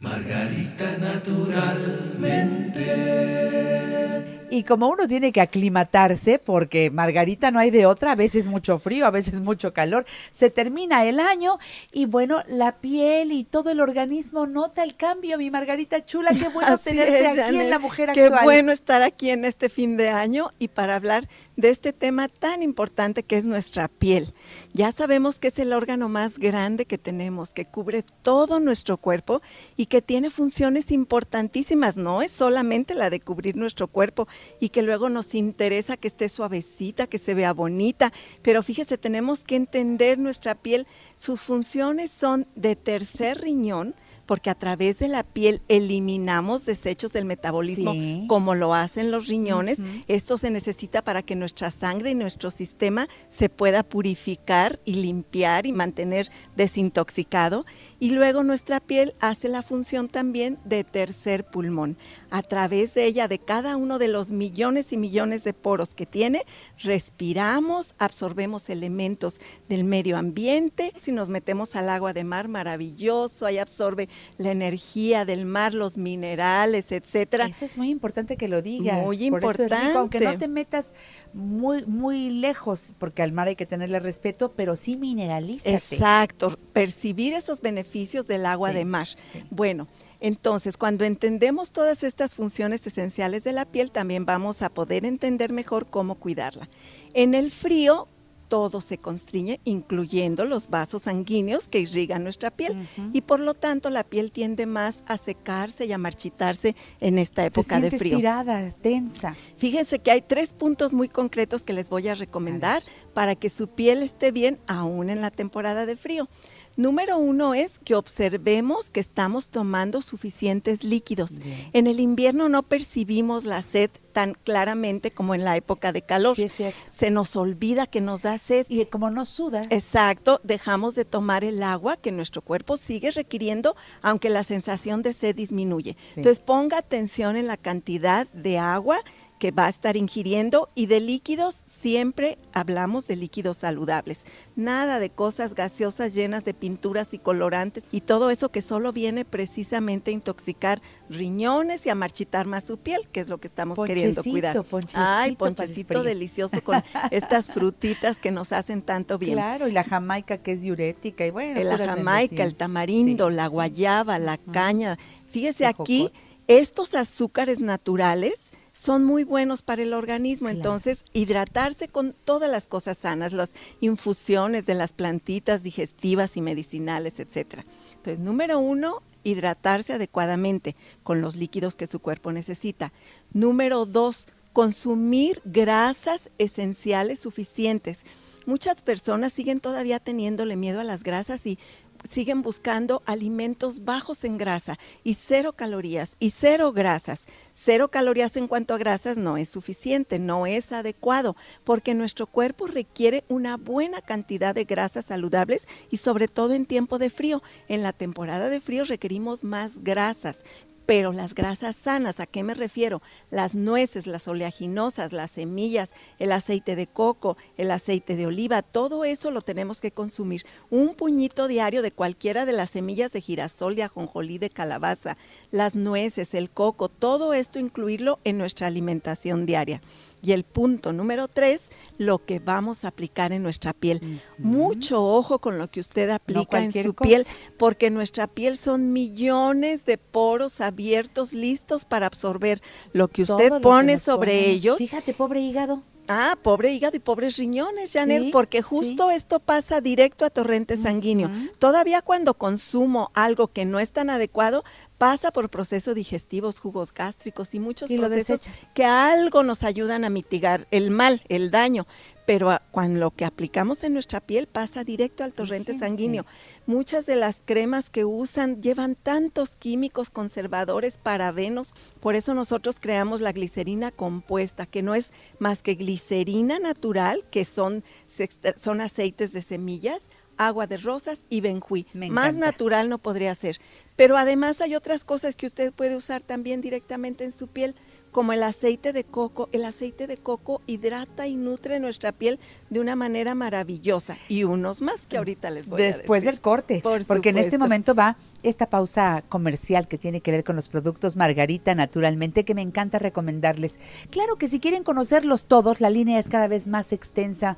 Margarita naturalmente. Y como uno tiene que aclimatarse, porque Margarita no hay de otra, a veces mucho frío, a veces mucho calor, se termina el año y bueno, la piel y todo el organismo nota el cambio. Mi Margarita Chula, qué bueno tenerte aquí en La Mujer Actual. Qué bueno estar aquí en este fin de año y para hablar de este tema tan importante que es nuestra piel. Ya sabemos que es el órgano más grande que tenemos, que cubre todo nuestro cuerpo y que tiene funciones importantísimas. No es solamente la de cubrir nuestro cuerpo, y que luego nos interesa que esté suavecita, que se vea bonita. Pero fíjese, tenemos que entender nuestra piel. Sus funciones son de tercer riñón, porque a través de la piel eliminamos desechos del metabolismo como lo hacen los riñones. Esto se necesita para que nuestra sangre y nuestro sistema se pueda purificar y limpiar y mantener desintoxicado. Y luego nuestra piel hace la función también de tercer pulmón a través de ella, de cada uno de los millones y millones de poros que tiene, respiramos, absorbemos elementos del medio ambiente. Si nos metemos al agua de mar, maravilloso, ahí absorbe la energía del mar, los minerales, etcétera. Eso es muy importante que lo digas. Muy importante. aunque no te metas muy, muy lejos, porque al mar hay que tenerle respeto, pero sí mineralízate. Exacto, percibir esos beneficios del agua de mar. Bueno, entonces, cuando entendemos todas estas estas funciones esenciales de la piel también vamos a poder entender mejor cómo cuidarla. En el frío todo se constriñe, incluyendo los vasos sanguíneos que irrigan nuestra piel. Y por lo tanto, la piel tiende más a secarse y a marchitarse en esta época de frío. Estirada, tensa. Fíjense que hay tres puntos muy concretos que les voy a recomendar para que su piel esté bien aún en la temporada de frío. Número uno es que observemos que estamos tomando suficientes líquidos. En el invierno no percibimos la sed tan claramente como en la época de calor. Se nos olvida que nos da sed. Y como nos suda. Exacto, dejamos de tomar el agua que nuestro cuerpo sigue requiriendo, aunque la sensación de sed disminuye. Entonces ponga atención en la cantidad de agua que va a estar ingiriendo y de líquidos siempre hablamos de líquidos saludables, nada de cosas gaseosas llenas de pinturas y colorantes y todo eso que solo viene precisamente a intoxicar riñones y a marchitar más su piel, que es lo que estamos queriendo cuidar. Ponchecito Ay, ponchecito delicioso con estas frutitas que nos hacen tanto bien. Claro, y la jamaica que es diurética y bueno. La jamaica, el tamarindo, la guayaba, la caña. Fíjese aquí, estos azúcares naturales son muy buenos para el organismo. Entonces, hidratarse con todas las cosas sanas, las infusiones de las plantitas digestivas y medicinales, etcétera. Entonces, número uno, hidratarse adecuadamente con los líquidos que su cuerpo necesita. Número dos, consumir grasas esenciales suficientes. Muchas personas siguen todavía teniéndole miedo a las grasas y siguen buscando alimentos bajos en grasa y cero calorías y cero grasas. Cero calorías en cuanto a grasas no es suficiente, no es adecuado, porque nuestro cuerpo requiere una buena cantidad de grasas saludables y sobre todo en tiempo de frío. En la temporada de frío requerimos más grasas pero las grasas sanas, ¿a qué me refiero? Las nueces, las oleaginosas, las semillas, el aceite de coco, el aceite de oliva, todo eso lo tenemos que consumir. Un puñito diario de cualquiera de las semillas de girasol, de ajonjolí, de calabaza, las nueces, el coco, todo esto incluirlo en nuestra alimentación diaria. Y el punto número tres, lo que vamos a aplicar en nuestra piel. Mucho ojo con lo que usted aplica en su piel, porque nuestra piel son millones de poros abiertos, listos para absorber lo que usted pone sobre ellos. Fíjate, pobre hígado. Ah, pobre hígado y pobres riñones, Janel, porque justo esto pasa directo a torrente sanguíneo. Todavía cuando consumo algo que no es tan adecuado, pasa por procesos digestivos, jugos gástricos y muchos procesos que algo nos ayudan a mitigar el mal, el daño, pero cuando lo que aplicamos en nuestra piel pasa directo al torrente sanguíneo. Muchas de las cremas que usan llevan tantos químicos conservadores, para venos. por eso nosotros creamos la glicerina compuesta, que no es más que glicerina natural, que son, son aceites de semillas, agua de rosas y benjuí. Más natural no podría ser. Pero además hay otras cosas que usted puede usar también directamente en su piel, como el aceite de coco. El aceite de coco hidrata y nutre nuestra piel de una manera maravillosa. Y unos más que ahorita les voy a decir. Después del corte, Por porque en este momento va esta pausa comercial que tiene que ver con los productos Margarita Naturalmente, que me encanta recomendarles. Claro que si quieren conocerlos todos, la línea es cada vez más extensa.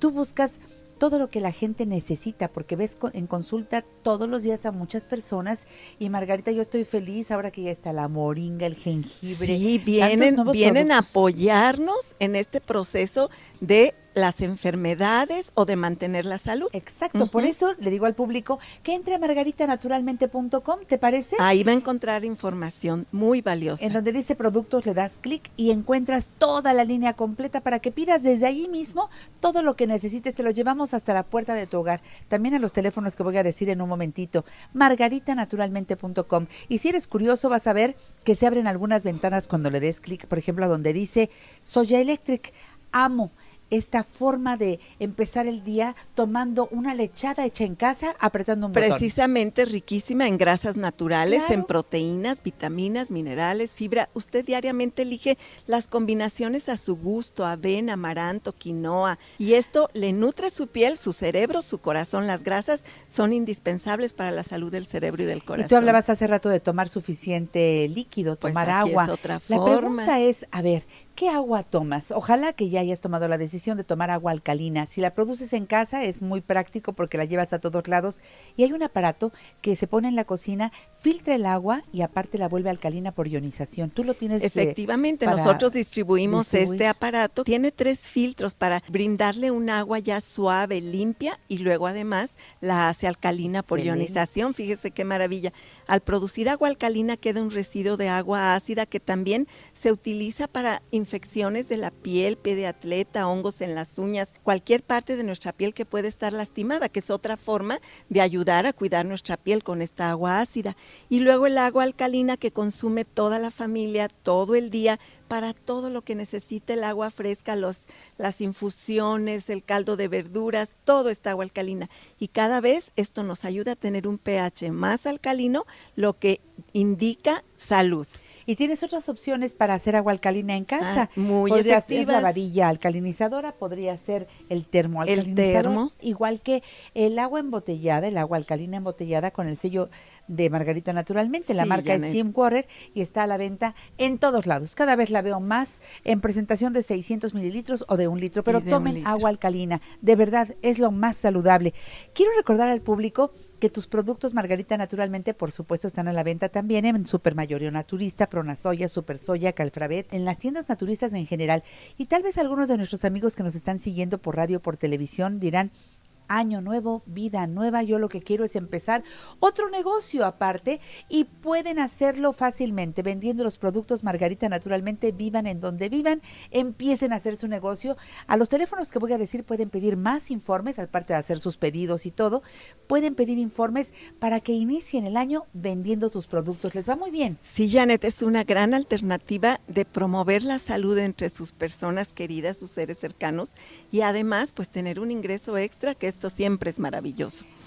Tú buscas todo lo que la gente necesita, porque ves en consulta todos los días a muchas personas y Margarita, yo estoy feliz ahora que ya está la moringa, el jengibre. Sí, vienen, vienen a apoyarnos en este proceso de las enfermedades o de mantener la salud. Exacto, por eso le digo al público que entre a margaritanaturalmente.com, ¿te parece? Ahí va a encontrar información muy valiosa. En donde dice productos le das clic y encuentras toda la línea completa para que pidas desde ahí mismo todo lo que necesites, te lo llevamos hasta la puerta de tu hogar. También a los teléfonos que voy a decir en un momentito, margaritanaturalmente.com. Y si eres curioso vas a ver que se abren algunas ventanas cuando le des clic, por ejemplo, a donde dice Soya Electric, amo esta forma de empezar el día tomando una lechada hecha en casa, apretando un botón. Precisamente riquísima en grasas naturales, en proteínas, vitaminas, minerales, fibra. Usted diariamente elige las combinaciones a su gusto, avena, amaranto, quinoa, y esto le nutre su piel, su cerebro, su corazón. Las grasas son indispensables para la salud del cerebro y del corazón. Y tú hablabas hace rato de tomar suficiente líquido, pues tomar agua. Es otra forma. La pregunta es, a ver, ¿Qué agua tomas? Ojalá que ya hayas tomado la decisión de tomar agua alcalina. Si la produces en casa es muy práctico porque la llevas a todos lados y hay un aparato que se pone en la cocina, filtra el agua y aparte la vuelve alcalina por ionización. Tú lo tienes. Eh, Efectivamente, nosotros distribuimos este aparato. Tiene tres filtros para brindarle un agua ya suave, limpia y luego además la hace alcalina por ionización. Fíjese qué maravilla. Al producir agua alcalina queda un residuo de agua ácida que también se utiliza para infecciones de la piel, pie de atleta, hongos en las uñas, cualquier parte de nuestra piel que puede estar lastimada, que es otra forma de ayudar a cuidar nuestra piel con esta agua ácida. Y luego el agua alcalina que consume toda la familia todo el día para todo lo que necesite el agua fresca, los, las infusiones, el caldo de verduras, todo esta agua alcalina. Y cada vez esto nos ayuda a tener un pH más alcalino, lo que indica salud. Y tienes otras opciones para hacer agua alcalina en casa. Muy ah, muy podría ser la varilla alcalinizadora, podría ser el termo alcalinizador. El termo. Igual que el agua embotellada, el agua alcalina embotellada con el sello de Margarita Naturalmente. la marca es Jim Water y está a la venta en todos lados. Cada vez la veo más en presentación de 600 mililitros o de un litro, pero tomen agua alcalina. De verdad, es lo más saludable. Quiero recordar al público que tus productos Margarita naturalmente, por supuesto, están a la venta también en Supermayorio Naturista, Pronasoya, Supersoya, Calfrabet, en las tiendas naturistas en general. Y tal vez algunos de nuestros amigos que nos están siguiendo por radio, por televisión, dirán, año nuevo, vida nueva, yo lo que quiero es empezar otro negocio aparte y pueden hacerlo fácilmente vendiendo los productos Margarita naturalmente, vivan en donde vivan, empiecen a hacer su negocio. A los teléfonos que voy a decir pueden pedir más informes, aparte de hacer sus pedidos y todo, pueden pedir informes para que inicien el año vendiendo tus productos. Les va muy bien. Sí, Janet, es una gran alternativa de promover la salud entre sus personas queridas, sus seres cercanos y además pues tener un ingreso extra que es esto siempre es maravilloso.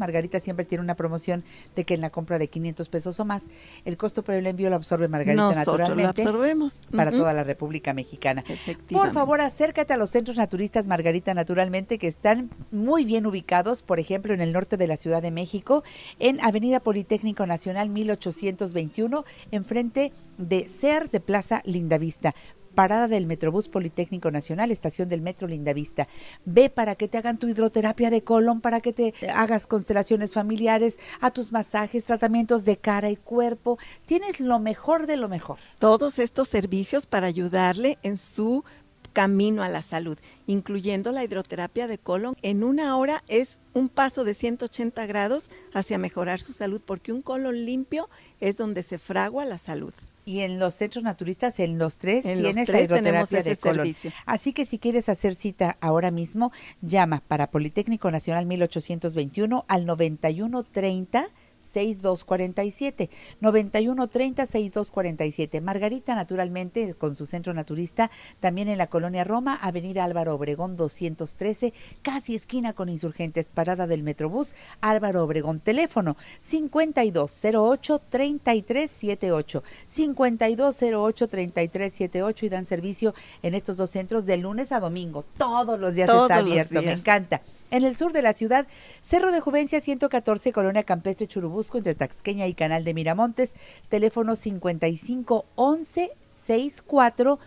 Margarita siempre tiene una promoción de que en la compra de 500 pesos o más, el costo por el envío lo absorbe Margarita Nosotros Lo absorbemos. Para toda la República Mexicana. Por favor, acércate a los centros naturistas Margarita Naturalmente que están muy bien ubicados, por ejemplo, en el norte de la Ciudad de México, en Avenida Politécnico Nacional 1821, enfrente de Sears de Plaza Lindavista parada del Metrobús Politécnico Nacional, estación del Metro Lindavista. Ve para que te hagan tu hidroterapia de colon, para que te hagas constelaciones familiares, a tus masajes, tratamientos de cara y cuerpo. Tienes lo mejor de lo mejor. Todos estos servicios para ayudarle en su camino a la salud, incluyendo la hidroterapia de colon. En una hora es un paso de 180 grados hacia mejorar su salud, porque un colon limpio es donde se fragua la salud y en los centros naturistas, en los tres, tienes tres la hidroterapia de Servicio. Así que si quieres hacer cita ahora mismo, llama para Politécnico Nacional 1821 al 9130 6247 9130 6247 Margarita naturalmente con su centro naturista también en la colonia Roma Avenida Álvaro Obregón 213 casi esquina con insurgentes parada del Metrobús Álvaro Obregón teléfono 5208 3378 5208 3378 y dan servicio en estos dos centros de lunes a domingo todos los días está abierto me encanta en el sur de la ciudad Cerro de Juvencia 114 Colonia Campestre Churubá Busco entre Taxqueña y Canal de Miramontes, teléfono 55 11 64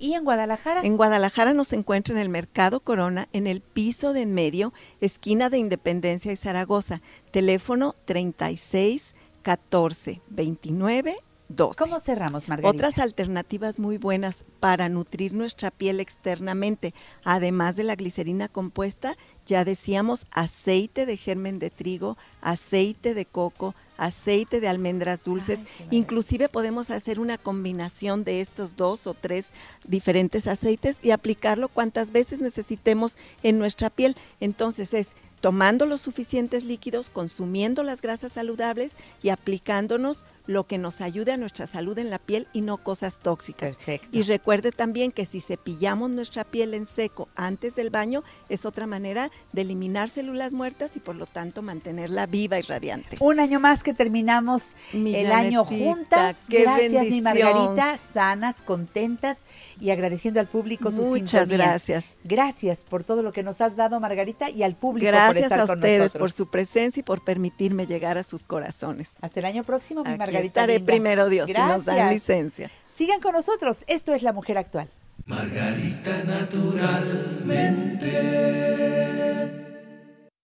¿Y en Guadalajara? En Guadalajara nos encuentra en el Mercado Corona, en el piso de en medio, esquina de Independencia y Zaragoza, teléfono 36 14 29 dos. ¿Cómo cerramos, Margarita? Otras alternativas muy buenas para nutrir nuestra piel externamente, además de la glicerina compuesta, ya decíamos aceite de germen de trigo, aceite de coco, aceite de almendras dulces. Inclusive podemos hacer una combinación de estos dos o tres diferentes aceites y aplicarlo cuantas veces necesitemos en nuestra piel. Entonces es tomando los suficientes líquidos, consumiendo las grasas saludables y aplicándonos lo que nos ayude a nuestra salud en la piel y no cosas tóxicas. Perfecto. Y recuerde también que si cepillamos nuestra piel en seco antes del baño, es otra manera de eliminar células muertas y por lo tanto mantenerla viva y radiante. Un año más que terminamos el año juntas. gracias, mi Margarita, sanas, contentas y agradeciendo al público su Muchas gracias. Gracias por todo lo que nos has dado, Margarita, y al público gracias por estar a ustedes por su presencia y por permitirme llegar a sus corazones. Hasta el año próximo, mi Margarita. Margarita de primero Dios, si nos dan licencia. Sigan con nosotros, esto es La Mujer Actual. Margarita naturalmente.